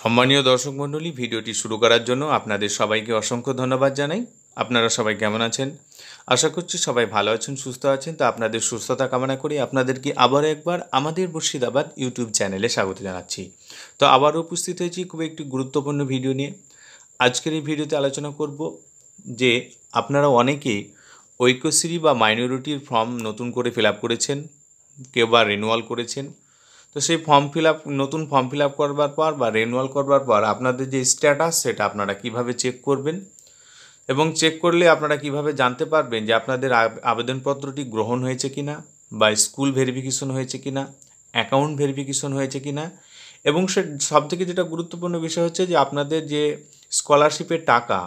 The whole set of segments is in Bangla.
সম্মানীয় দর্শক মণ্ডলী ভিডিওটি শুরু করার জন্য আপনাদের সবাইকে অসংখ্য ধন্যবাদ জানাই আপনারা সবাই কেমন আছেন আশা করছি সবাই ভালো আছেন সুস্থ আছেন তো আপনাদের সুস্থতা কামনা করি আপনাদেরকে আবারও একবার আমাদের মুর্শিদাবাদ ইউটিউব চ্যানেলে স্বাগত জানাচ্ছি তো আবারও উপস্থিত হয়েছি খুব একটি গুরুত্বপূর্ণ ভিডিও নিয়ে আজকের এই ভিডিওতে আলোচনা করব যে আপনারা অনেকে ঐক্যশ্রী বা মাইনরিটির ফর্ম নতুন করে ফিল করেছেন কেউ বা রিনুয়াল করেছেন তো সেই ফর্ম ফিল আপ নতুন ফর্ম ফিল আপ করবার পর বা রেনুয়াল করবার পর আপনাদের যে স্ট্যাটাস সেটা আপনারা কিভাবে চেক করবেন এবং চেক করলে আপনারা কিভাবে জানতে পারবেন যে আপনাদের আবেদনপত্রটি গ্রহণ হয়েছে কি না বা স্কুল ভেরিফিকেশন হয়েছে কি না অ্যাকাউন্ট ভেরিফিকেশন হয়েছে কি না এবং সে সবথেকে যেটা গুরুত্বপূর্ণ বিষয় হচ্ছে যে আপনাদের যে স্কলারশিপের টাকা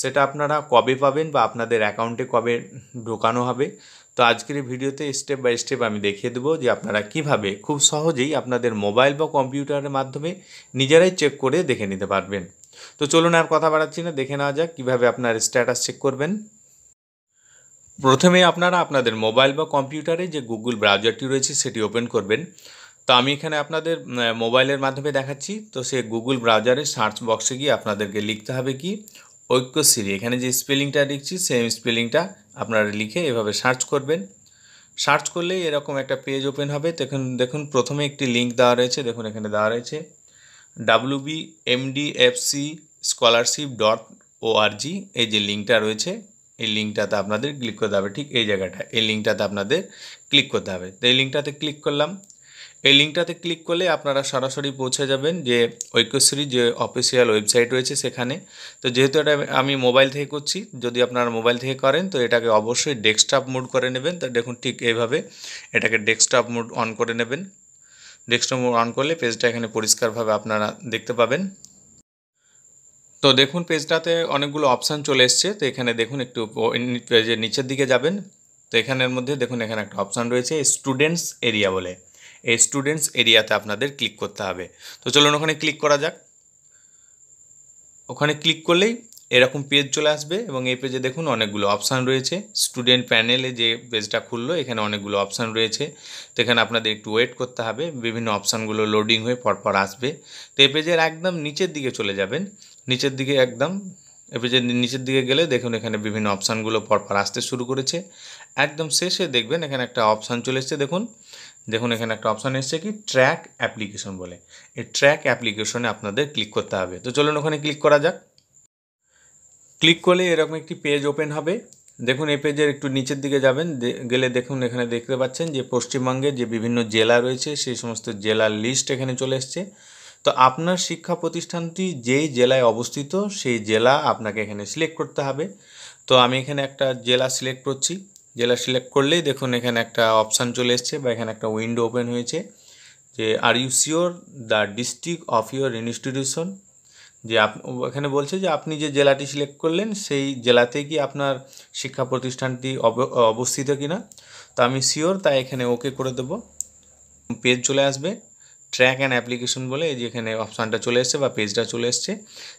সেটা আপনারা কবে পাবেন বা আপনাদের অ্যাকাউন্টে কবে ঢোকানো হবে তো আজকের এই ভিডিওতে স্টেপ বাই স্টেপ আমি দেখিয়ে দেবো যে আপনারা কিভাবে খুব সহজেই আপনাদের মোবাইল বা কম্পিউটারের মাধ্যমে নিজেরাই চেক করে দেখে নিতে পারবেন তো চলুন আর কথা বাড়াচ্ছি না দেখে নেওয়া যাক কীভাবে আপনার স্ট্যাটাস চেক করবেন প্রথমে আপনারা আপনাদের মোবাইল বা কম্পিউটারে যে গুগল ব্রাউজারটি রয়েছে সেটি ওপেন করবেন তো আমি এখানে আপনাদের মোবাইলের মাধ্যমে দেখাচ্ছি তো সে গুগল ব্রাউজারে সার্চ বক্সে গিয়ে আপনাদেরকে লিখতে হবে কি ঐক্যশ্রী এখানে যে স্পেলিংটা লিখছি সেম স্পেলিংটা আপনারা লিখে এভাবে সার্চ করবেন সার্চ করলে এরকম একটা পেজ ওপেন হবে দেখুন দেখুন প্রথমে একটি লিঙ্ক দেওয়া রয়েছে দেখুন এখানে দেওয়া রয়েছে W B MDFC scholarship dot ও জি এই যে লিঙ্কটা রয়েছে এই লিঙ্কটাতে আপনাদের ক্লিক করতে হবে ঠিক এই জায়গাটা এই লিঙ্কটাতে আপনাদের ক্লিক করতে হবে তো এই লিঙ্কটাতে ক্লিক করলাম এই লিঙ্কটাতে ক্লিক করলে আপনারা সরাসরি পৌঁছে যাবেন যে ঐক্যশ্রী যে অফিসিয়াল ওয়েবসাইট রয়েছে সেখানে তো যেহেতু এটা আমি মোবাইল থেকে করছি যদি আপনারা মোবাইল থেকে করেন তো এটাকে অবশ্যই ডেস্কটপ মোড করে নেবেন তো দেখুন ঠিক এইভাবে এটাকে ডেস্কটপ মোড অন করে নেবেন ডেস্কটপ মোড অন করলে পেজটা এখানে পরিষ্কারভাবে আপনারা দেখতে পাবেন তো দেখুন পেজটাতে অনেকগুলো অপশান চলে এসছে তো এখানে দেখুন একটু পেজের নিচের দিকে যাবেন তো এখানের মধ্যে দেখুন এখানে একটা অপশান রয়েছে স্টুডেন্টস এরিয়া বলে এই স্টুডেন্টস এরিয়াতে আপনাদের ক্লিক করতে হবে তো চলুন ওখানে ক্লিক করা যাক ওখানে ক্লিক করলেই এরকম পেজ চলে আসবে এবং এই পেজে দেখুন অনেকগুলো অপশান রয়েছে স্টুডেন্ট প্যানেলে যে পেজটা খুললো এখানে অনেকগুলো অপশান রয়েছে তো এখানে আপনাদের একটু ওয়েট করতে হবে বিভিন্ন অপশানগুলো লোডিং হয়ে পরপর আসবে তো এই পেজের একদম নিচের দিকে চলে যাবেন নিচের দিকে একদম এ পেজের নিচের দিকে গেলে দেখুন এখানে বিভিন্ন অপশানগুলো পরপর আসতে শুরু করেছে একদম শেষে দেখবেন এখানে একটা অপশান চলে এসছে দেখুন দেখুন এখানে একটা অপশান এসছে কি ট্র্যাক অ্যাপ্লিকেশন বলে এই ট্র্যাক অ্যাপ্লিকেশনে আপনাদের ক্লিক করতে হবে তো চলুন ওখানে ক্লিক করা যাক ক্লিক করলে এরকম একটি পেজ ওপেন হবে দেখুন এই পেজের একটু নিচের দিকে যাবেন গেলে দেখুন এখানে দেখতে পাচ্ছেন যে পশ্চিমবঙ্গে যে বিভিন্ন জেলা রয়েছে সেই সমস্ত জেলার লিস্ট এখানে চলে এসছে তো আপনার শিক্ষা প্রতিষ্ঠানটি যেই জেলায় অবস্থিত সেই জেলা আপনাকে এখানে সিলেক্ট করতে হবে তো আমি এখানে একটা জেলা সিলেক্ট করছি জেলা সিলেক্ট করলেই দেখুন এখানে একটা অপশান চলে এসছে বা এখানে একটা উইন্ডো ওপেন হয়েছে যে are you sure the district of your institution যে আপ এখানে বলছে যে আপনি যে জেলাটি সিলেক্ট করলেন সেই জেলাতে কি আপনার শিক্ষা প্রতিষ্ঠানটি অবস্থিত কিনা তো আমি শিওর তাই এখানে ওকে করে দেব পেজ চলে আসবে ট্র্যাক অ্যান্ড অ্যাপ্লিকেশন বলে যে এখানে অপশানটা চলে এসছে বা পেজটা চলে এসছে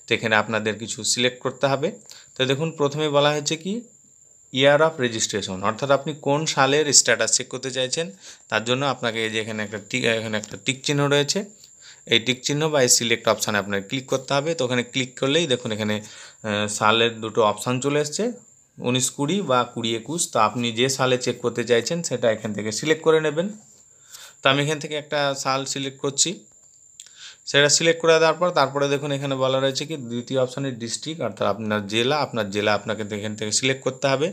তো এখানে আপনাদের কিছু সিলেক্ট করতে হবে তো দেখুন প্রথমে বলা হয়েছে কি ইয়ার অফ রেজিস্ট্রেশন অর্থাৎ আপনি কোন সালের স্ট্যাটাস চেক করতে চাইছেন তার জন্য আপনাকে এই যে এখানে একটা টিক এখানে একটা টিক চিহ্ন রয়েছে এই টিক চিহ্ন বা এই সিলেক্ট অপশানে আপনার ক্লিক করতে হবে তো ওখানে ক্লিক করলেই দেখুন এখানে সালের দুটো অপশান চলে এসছে উনিশ কুড়ি বা কুড়ি একুশ তো আপনি যে সালে চেক করতে চাইছেন সেটা এখান থেকে সিলেক্ট করে নেবেন তো আমি এখান থেকে একটা সাল সিলেক্ট করছি সেটা সিলেক্ট করে দেওয়ার পর তারপরে দেখুন এখানে বলা রয়েছে কি দ্বিতীয় অপশানে ডিস্ট্রিক্ট অর্থাৎ আপনার জেলা আপনার জেলা আপনাকে এখান থেকে সিলেক্ট করতে হবে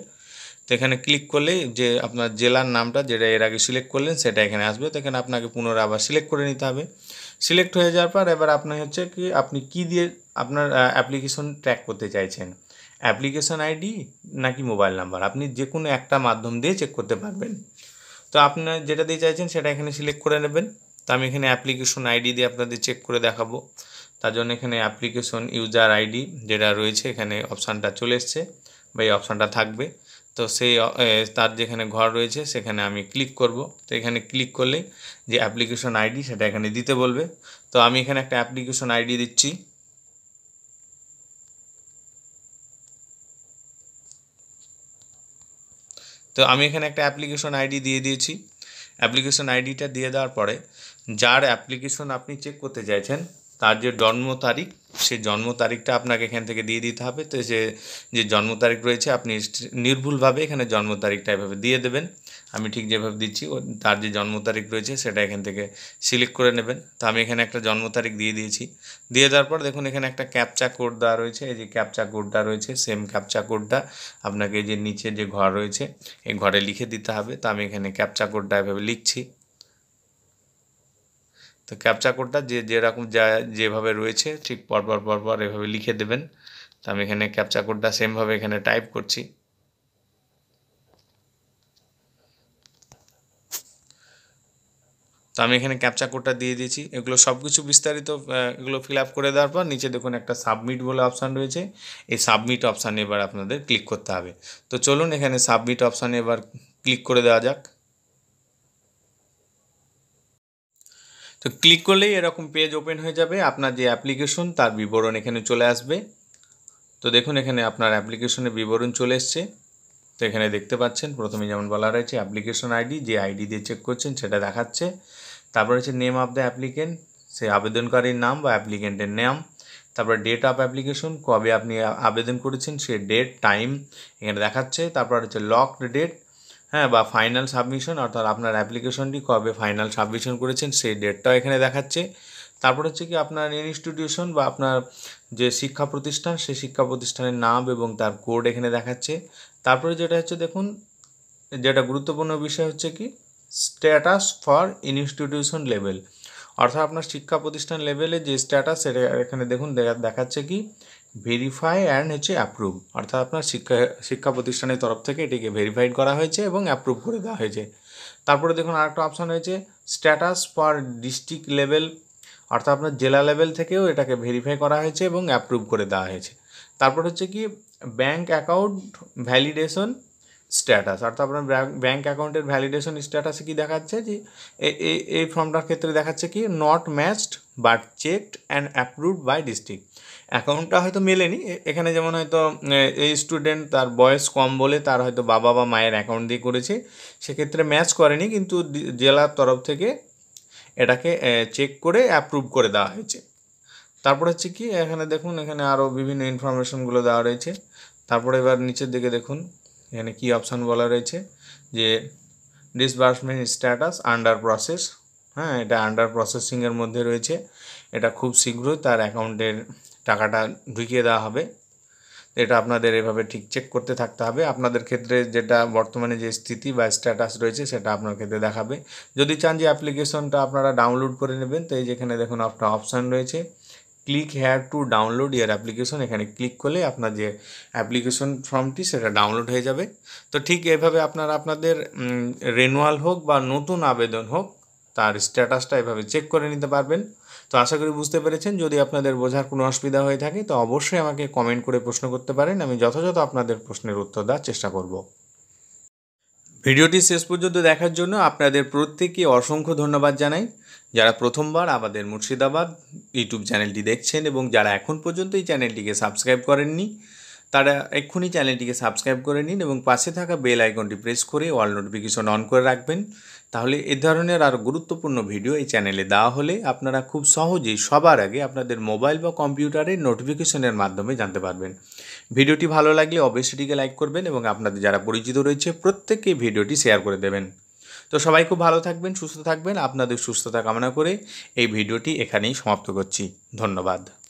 এখানে ক্লিক করলে যে আপনার জেলার নামটা যেটা এর আগে সিলেক্ট করলেন সেটা এখানে আসবে তো এখানে আপনাকে পুনরায় আবার সিলেক্ট করে নিতে হবে সিলেক্ট হয়ে যাওয়ার পর এবার আপনার হচ্ছে কি আপনি কি দিয়ে আপনার অ্যাপ্লিকেশন ট্র্যাক করতে চাইছেন অ্যাপ্লিকেশন আইডি নাকি মোবাইল নাম্বার আপনি যে কোনো একটা মাধ্যম দিয়ে চেক করতে পারবেন তো আপনার যেটা দিয়ে চাইছেন সেটা এখানে সিলেক্ট করে নেবেন তো আমি এখানে অ্যাপ্লিকেশন আইডি দিয়ে আপনাদের চেক করে দেখাবো তার জন্য এখানে অ্যাপ্লিকেশন ইউজার আইডি যেটা রয়েছে এখানে অপশানটা চলে এসছে বা এই অপশানটা থাকবে তো সেই তার যেখানে ঘর রয়েছে সেখানে আমি ক্লিক করব তো এখানে ক্লিক করলে যে অ্যাপ্লিকেশন আইডি সেটা এখানে দিতে বলবে তো আমি এখানে একটা অ্যাপ্লিকেশন আইডি দিচ্ছি তো আমি এখানে একটা অ্যাপ্লিকেশন আইডি দিয়ে দিয়েছি অ্যাপ্লিকেশন আইডিটা দিয়ে দেওয়ার পরে যার অ্যাপ্লিকেশন আপনি চেক করতে চাইছেন তার যে জন্ম তারিখ সে জন্ম তারিখটা আপনাকে এখান থেকে দিয়ে দিতে হবে তো সে যে জন্ম তারিখ রয়েছে আপনি নির্ভুলভাবে এখানে জন্ম তারিখটা এভাবে দিয়ে দেবেন আমি ঠিক যেভাবে দিচ্ছি তার যে জন্ম তারিখ রয়েছে সেটা এখান থেকে সিলেক্ট করে নেবেন তো আমি এখানে একটা জন্ম তারিখ দিয়ে দিয়েছি দিয়ে দেওয়ার পর দেখুন এখানে একটা ক্যাপচা কোড দেওয়া রয়েছে এই যে ক্যাপচা কোডটা রয়েছে সেম ক্যাপচা কোডটা আপনাকে যে নিচে যে ঘর রয়েছে এই ঘরে লিখে দিতে হবে তো আমি এখানে ক্যাপচা কোডটা এভাবে লিখছি তো ক্যাপচা কোডটা যে যেরকম যা যেভাবে রয়েছে ঠিক পরপর পরপর এভাবে লিখে দেবেন তো আমি এখানে ক্যাপচা কোডটা সেমভাবে এখানে টাইপ করছি তো আমি এখানে ক্যাপচা কোডটা দিয়ে দিয়েছি এগুলো সব কিছু বিস্তারিত এগুলো ফিল আপ করে দেওয়ার পর নিচে দেখুন একটা সাবমিট বলে অপশান রয়েছে এই সাবমিট অপশানে এবার আপনাদের ক্লিক করতে হবে তো চলুন এখানে সাবমিট অপশানে এবার ক্লিক করে দেওয়া যাক তো ক্লিক করলেই এরকম পেজ ওপেন হয়ে যাবে আপনার যে অ্যাপ্লিকেশন তার বিবরণ এখানে চলে আসবে তো দেখুন এখানে আপনার অ্যাপ্লিকেশনের বিবরণ চলে এসছে তো এখানে দেখতে পাচ্ছেন প্রথমে যেমন বলা রয়েছে অ্যাপ্লিকেশন আইডি যে আইডি দিয়ে চেক করছেন সেটা দেখাচ্ছে তারপর হচ্ছে নেম অফ দ্য অ্যাপ্লিকেন্ট সে আবেদনকারীর নাম বা অ্যাপ্লিকেন্টের নাম তারপর ডেট অফ অ্যাপ্লিকেশন কবে আপনি আবেদন করেছেন সে ডেট টাইম এখানে দেখাচ্ছে তারপর হচ্ছে লকড ডেট হ্যাঁ বা ফাইনাল সাবমিশন অর্থাৎ আপনার অ্যাপ্লিকেশনটি কবে ফাইনাল সাবমিশন করেছেন সেই ডেটটাও এখানে দেখাচ্ছে তারপর হচ্ছে কি আপনার ইনস্টিটিউশন বা আপনার যে শিক্ষা প্রতিষ্ঠান সেই শিক্ষা প্রতিষ্ঠানের নাম এবং তার কোড এখানে দেখাচ্ছে তারপরে যেটা হচ্ছে দেখুন যেটা গুরুত্বপূর্ণ বিষয় হচ্ছে কি স্ট্যাটাস ফর ইনস্টিটিউশন লেভেল অর্থাৎ আপনার শিক্ষা প্রতিষ্ঠান লেভেলে যে স্ট্যাটাস সেটা এখানে দেখুন দেখাচ্ছে কি ভেরিফাই অ্যান্ড হচ্ছে অ্যাপ্রুভ অর্থাৎ আপনার শিক্ষা শিক্ষা প্রতিষ্ঠানের তরফ থেকে এটিকে ভেরিফাইড করা হয়েছে এবং অ্যাপ্রুভ করে দেওয়া হয়েছে তারপরে দেখুন আরেকটা অপশান রয়েছে স্ট্যাটাস পার ডিস্ট্রিক্ট লেভেল অর্থাৎ আপনার জেলা লেভেল থেকেও এটাকে ভেরিফাই করা হয়েছে এবং অ্যাপ্রুভ করে দেওয়া হয়েছে তারপর হচ্ছে কি ব্যাংক অ্যাকাউন্ট ভ্যালিডেশন স্ট্যাটাস অর্থাৎ আপনার ব্যাঙ্ক অ্যাকাউন্টের ভ্যালিডেশন স্ট্যাটাসে কি দেখাচ্ছে যে এই ফর্মটার ক্ষেত্রে দেখাচ্ছে কি not matched but checked and approved by district অ্যাকাউন্টটা হয়তো মেলেনি এখানে যেমন হয়তো এই স্টুডেন্ট তার বয়স কম বলে তার হয়তো বাবা বা মায়ের অ্যাকাউন্ট দিয়ে করেছে সেক্ষেত্রে ম্যাচ করেনি কিন্তু জেলার তরফ থেকে এটাকে চেক করে অ্যাপ্রুভ করে দেওয়া হয়েছে তারপর হচ্ছে কি এখানে দেখুন এখানে আরও বিভিন্ন ইনফরমেশনগুলো দেওয়া রয়েছে তারপরে এবার নিচের দিকে দেখুন এখানে কি অপশান বলা রয়েছে যে ডিসবার্সমেন্ট স্ট্যাটাস আন্ডার প্রসেস হ্যাঁ এটা আন্ডার প্রসেসিংয়ের মধ্যে রয়েছে এটা খুব শীঘ্রই তার অ্যাকাউন্টের টাকাটা ঢুকিয়ে দেওয়া হবে এটা আপনাদের এভাবে ঠিক চেক করতে থাকতে হবে আপনাদের ক্ষেত্রে যেটা বর্তমানে যে স্থিতি বা স্ট্যাটাস রয়েছে সেটা আপনার ক্ষেত্রে দেখাবে যদি চান যে অ্যাপ্লিকেশনটা আপনারা ডাউনলোড করে নেবেন তো এই যেখানে দেখুন আপনার অপশান রয়েছে click here to download your application এখানে ক্লিক করলে আপনার যে অ্যাপ্লিকেশন ফর্মটি সেটা ডাউনলোড হয়ে যাবে তো ঠিক এভাবে আপনারা আপনাদের রেনুয়াল হোক বা নতুন আবেদন হোক তার স্ট্যাটাসটা এভাবে চেক করে নিতে পারবেন তো আশা করি বুঝতে পেরেছেন যদি আপনাদের বোঝার কোনো অসুবিধা হয়ে থাকে তো অবশ্যই আমাকে কমেন্ট করে প্রশ্ন করতে পারেন আমি যথাযথ আপনাদের প্রশ্নের উত্তর দেওয়ার চেষ্টা করব ভিডিওটি শেষ পর্যন্ত দেখার জন্য আপনাদের প্রত্যেককে অসংখ্য ধন্যবাদ জানাই যারা প্রথমবার আমাদের মুর্শিদাবাদ ইউটিউব চ্যানেলটি দেখছেন এবং যারা এখন পর্যন্ত এই চ্যানেলটিকে সাবস্ক্রাইব করেননি তারা এক্ষুনি চ্যানেলটিকে সাবস্ক্রাইব করে নিন এবং পাশে থাকা বেল আইকনটি প্রেস করে অল নোটিফিকেশন অন করে রাখবেন তাহলে এ ধরনের আরও গুরুত্বপূর্ণ ভিডিও এই চ্যানেলে দেওয়া হলে আপনারা খুব সহজেই সবার আগে আপনাদের মোবাইল বা কম্পিউটারের নোটিফিকেশনের মাধ্যমে জানতে পারবেন ভিডিওটি ভালো লাগলে অবশ্যই লাইক করবেন এবং আপনাদের যারা পরিচিত রয়েছে প্রত্যেককে ভিডিওটি শেয়ার করে দেবেন তো সবাই খুব ভালো থাকবেন সুস্থ থাকবেন আপনাদের সুস্থতা কামনা করে এই ভিডিওটি এখানেই সমাপ্ত করছি ধন্যবাদ